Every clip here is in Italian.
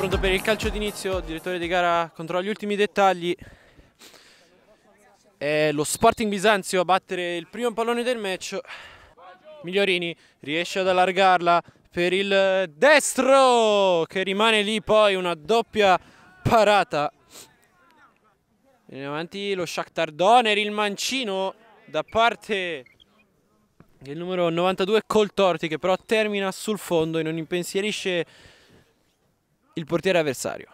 pronto per il calcio d'inizio, direttore di gara controlla gli ultimi dettagli. È lo Sporting Bisanzio a battere il primo pallone del match. Migliorini riesce ad allargarla per il destro che rimane lì poi una doppia parata. Viene avanti lo Shakhtar Doner, il mancino da parte del numero 92 Coltorti che però termina sul fondo e non impensierisce il portiere avversario.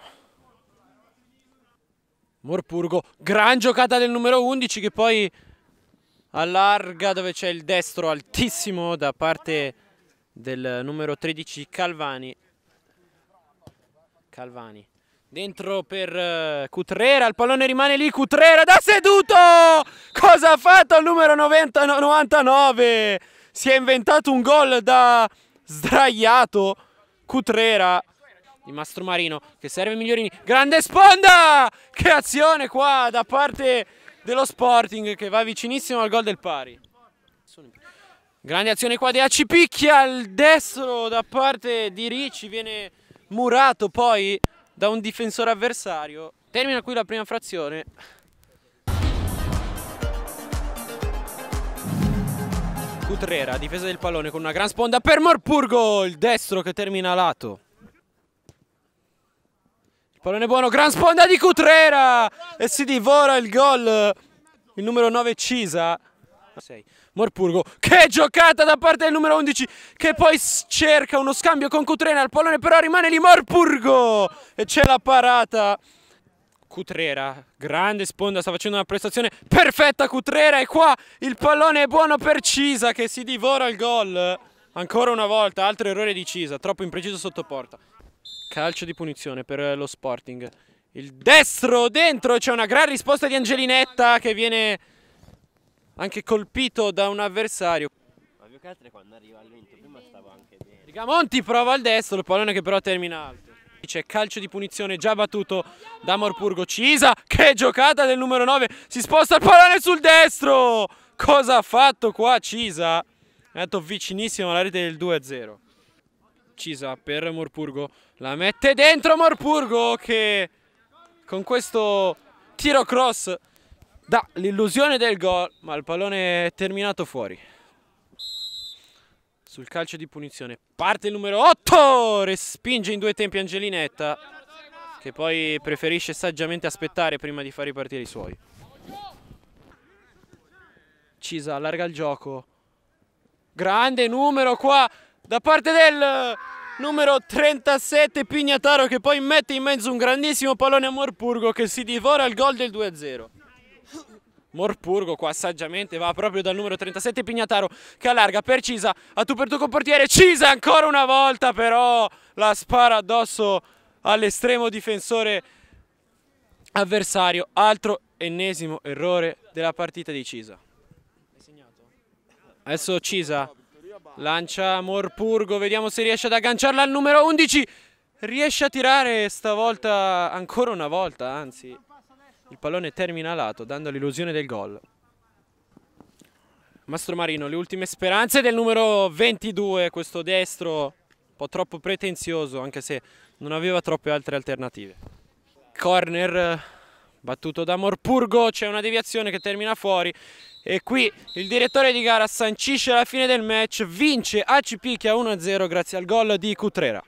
Morpurgo, gran giocata del numero 11 che poi allarga dove c'è il destro altissimo da parte del numero 13 Calvani. Calvani. Dentro per eh, Cutrera, il pallone rimane lì, Cutrera da seduto! Cosa ha fatto il numero 90, 99? Si è inventato un gol da sdraiato Cutrera di Mastromarino che serve Migliorini. Grande sponda! Che azione qua da parte dello Sporting che va vicinissimo al gol del pari. Grande azione qua di Acipicchia al destro da parte di Ricci, viene murato poi da un difensore avversario. Termina qui la prima frazione. Cutrera, difesa del pallone con una gran sponda per Morpurgo, il destro che termina a lato. Pallone buono, gran sponda di Cutrera e si divora il gol. Il numero 9 Cisa. Morpurgo, che giocata da parte del numero 11 che poi cerca uno scambio con Cutrera il pallone però rimane lì Morpurgo e c'è la parata. Cutrera, grande sponda, sta facendo una prestazione perfetta Cutrera e qua il pallone è buono per Cisa che si divora il gol. Ancora una volta, altro errore di Cisa, troppo impreciso sotto porta. Calcio di punizione per eh, lo Sporting. Il destro dentro, c'è una gran risposta di Angelinetta che viene anche colpito da un avversario. Ma più che altro quando arriva al vento prima stavo anche bene. Rigamonti prova al destro, il pallone che però termina alto. C'è calcio di punizione già battuto da Morpurgo Cisa, che giocata del numero 9, si sposta il pallone sul destro! Cosa ha fatto qua Cisa? È andato vicinissimo alla rete del 2-0 uccisa per Morpurgo. La mette dentro Morpurgo che con questo tiro cross dà l'illusione del gol, ma il pallone è terminato fuori. Sul calcio di punizione parte il numero 8, respinge in due tempi Angelinetta che poi preferisce saggiamente aspettare prima di far ripartire i suoi. Cisa allarga il gioco. Grande numero qua da parte del eh, numero 37 Pignataro che poi mette in mezzo un grandissimo pallone a Morpurgo che si divora il gol del 2-0. Morpurgo qua saggiamente va proprio dal numero 37 Pignataro che allarga per Cisa, a tu per tu con portiere, Cisa ancora una volta però la spara addosso all'estremo difensore avversario, altro ennesimo errore della partita di Cisa. Adesso Cisa Lancia Morpurgo, vediamo se riesce ad agganciarla al numero 11. Riesce a tirare stavolta, ancora una volta, anzi. Il pallone termina lato, dando l'illusione del gol. Mastro Marino, le ultime speranze del numero 22, questo destro un po' troppo pretenzioso, anche se non aveva troppe altre alternative. Corner battuto da Morpurgo, c'è una deviazione che termina fuori e qui il direttore di gara sancisce la fine del match, vince ACP che a 1-0 grazie al gol di Cutrera.